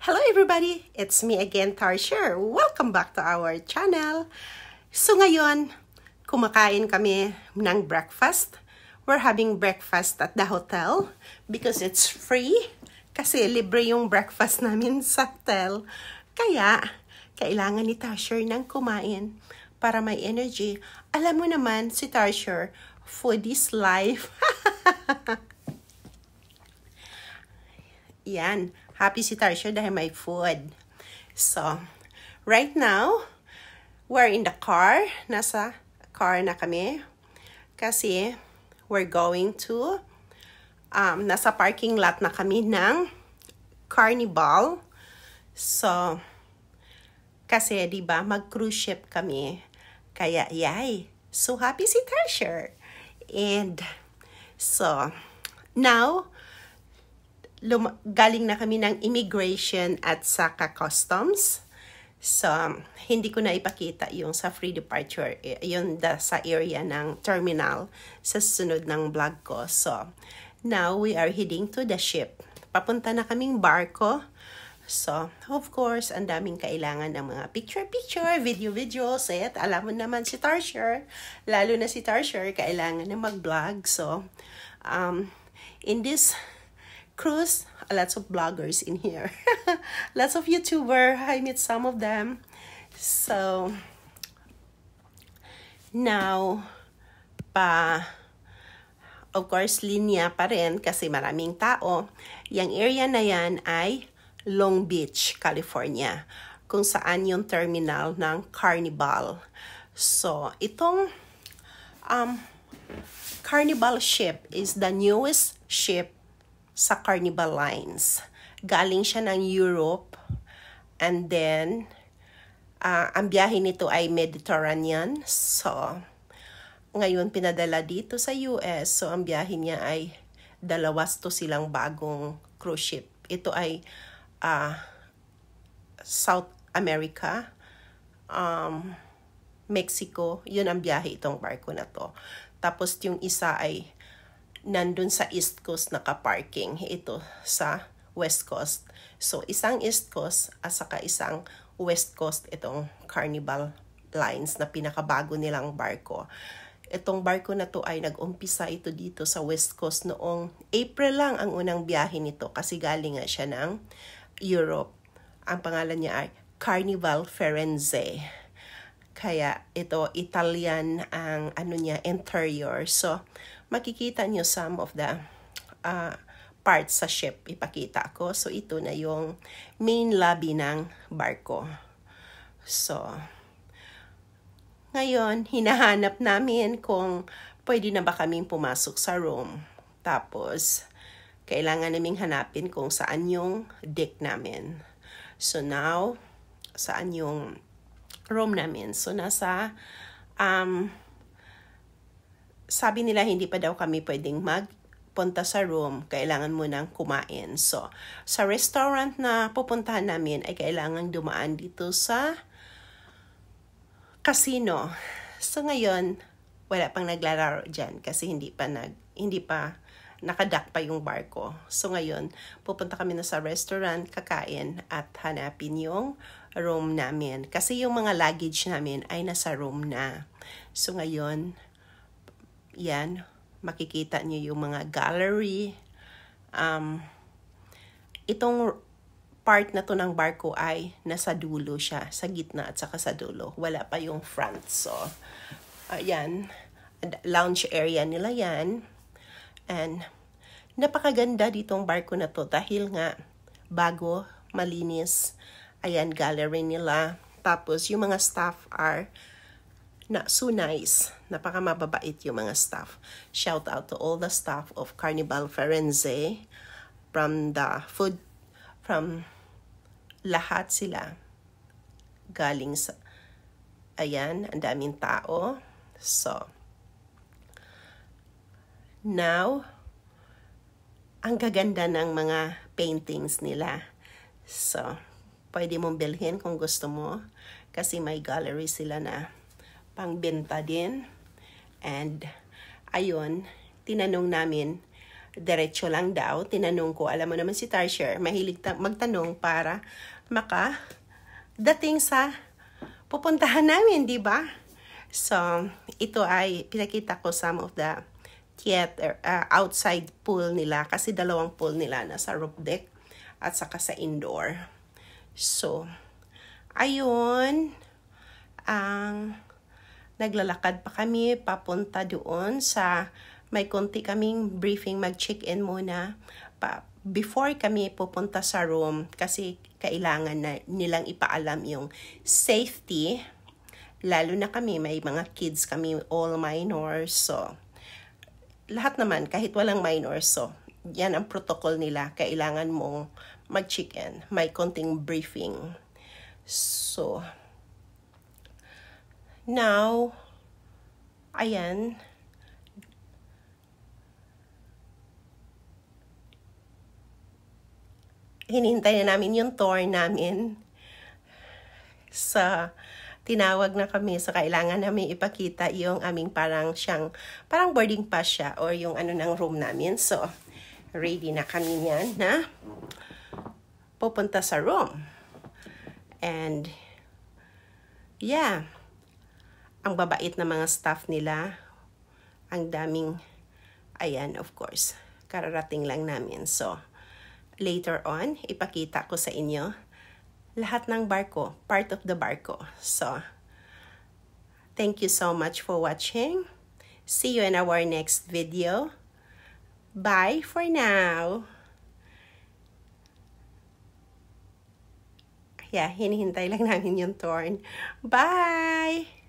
Hello everybody! It's me again, Tarsher. Welcome back to our channel. So ngayon, kumakain kami ng breakfast. We're having breakfast at the hotel because it's free. Kasi libre yung breakfast namin sa hotel. Kaya, kailangan ni Tarsher ng kumain para may energy. Alam mo naman si Tarsher, foodie's life. Yan, happy si Tarsha dahil may food. So, right now, we're in the car. Nasa car na kami. Kasi, we're going to, um, nasa parking lot na kami ng carnival. So, kasi, di ba, mag-cruise ship kami. Kaya, yay! So happy si Tarsha! And, so, now, lum- galing na kami ng immigration at saka customs. So, hindi ko na ipakita yung sa free departure, eh, yung da, sa area ng terminal sa sunod ng vlog ko. So, now we are heading to the ship. Papunta na kaming barko. So, of course, ang daming kailangan ng mga picture-picture, video-video, set. Alam mo naman si Tarsher, lalo na si Tarsher, kailangan na mag-vlog. So, um, in this cruise lots of bloggers in here lots of youtuber i met some of them so now pa of course linya pa rin kasi maraming tao Yang area na yan ay Long Beach, California kung saan yung terminal ng Carnival. So, itong um, Carnival ship is the newest ship sa Carnival Lines. Galing siya ng Europe and then uh, ang biyahe nito ay Mediterranean. So, ngayon pinadala dito sa US. So, ang biyahe niya ay dalawas to silang bagong cruise ship. Ito ay uh, South America, um, Mexico. Yun ang biyahe itong barko na to. Tapos yung isa ay nandun sa East Coast naka-parking Ito sa West Coast. So, isang East Coast at saka isang West Coast itong Carnival Lines na pinakabago nilang barko. Itong barko na to ay nag-umpisa ito dito sa West Coast noong April lang ang unang biyahe nito kasi galing nga siya ng Europe. Ang pangalan niya ay Carnival Ferenze. Kaya ito, Italian ang ano niya, interior. So, makikita niyo some of the uh, parts sa ship. Ipakita ko. So, ito na yung main lobby ng barko. So, ngayon, hinahanap namin kung pwede na ba kaming pumasok sa room. Tapos, kailangan naming hanapin kung saan yung deck namin. So now, saan yung room namin. So, nasa, um, sabi nila hindi pa daw kami pwedeng magpunta sa room. Kailangan mo nang kumain. So, sa restaurant na pupuntahan namin ay kailangan dumaan dito sa casino. So, ngayon, wala pang naglalaro dyan kasi hindi pa nag, hindi pa nakadak pa yung barko. So ngayon, pupunta kami na sa restaurant, kakain at hanapin yung room namin. Kasi yung mga luggage namin ay nasa room na. So ngayon, yan, makikita niyo yung mga gallery. Um, itong part na to ng barko ay nasa dulo siya, sa gitna at saka sa dulo. Wala pa yung front. So, ayan, lounge area nila yan. And, napakaganda ditong barko na to dahil nga bago, malinis, Ayan, gallery nila. Tapos, yung mga staff are na so nice. Napaka mababait yung mga staff. Shout out to all the staff of Carnival Ferenze from the food from lahat sila galing sa ayan, ang daming tao. So now ang gaganda ng mga paintings nila. So pwede mong bilhin kung gusto mo. Kasi may gallery sila na pangbenta din. And ayun, tinanong namin, diretso lang daw. Tinanong ko, alam mo naman si Tarsher, mahilig magtanong para maka dating sa pupuntahan namin, di ba? So, ito ay pinakita ko some of the theater, uh, outside pool nila kasi dalawang pool nila nasa roof deck at saka sa indoor. So, ayun, ang naglalakad pa kami papunta doon sa may konti kaming briefing mag-check-in muna pa, before kami pupunta sa room kasi kailangan na nilang ipaalam yung safety lalo na kami may mga kids kami all minors so lahat naman kahit walang minors so yan ang protocol nila kailangan mong mag-chicken. May konting briefing. So, now, ayan, hinintay na namin yung tour namin sa tinawag na kami so kailangan namin ipakita yung aming parang siyang parang boarding pass siya or yung ano ng room namin so ready na kami niyan na pupunta sa room. And, yeah, ang babait na mga staff nila, ang daming, ayan, of course, kararating lang namin. So, later on, ipakita ko sa inyo lahat ng barko, part of the barko. So, thank you so much for watching. See you in our next video. Bye for now! yeah, hinihintay lang namin yung torn. Bye!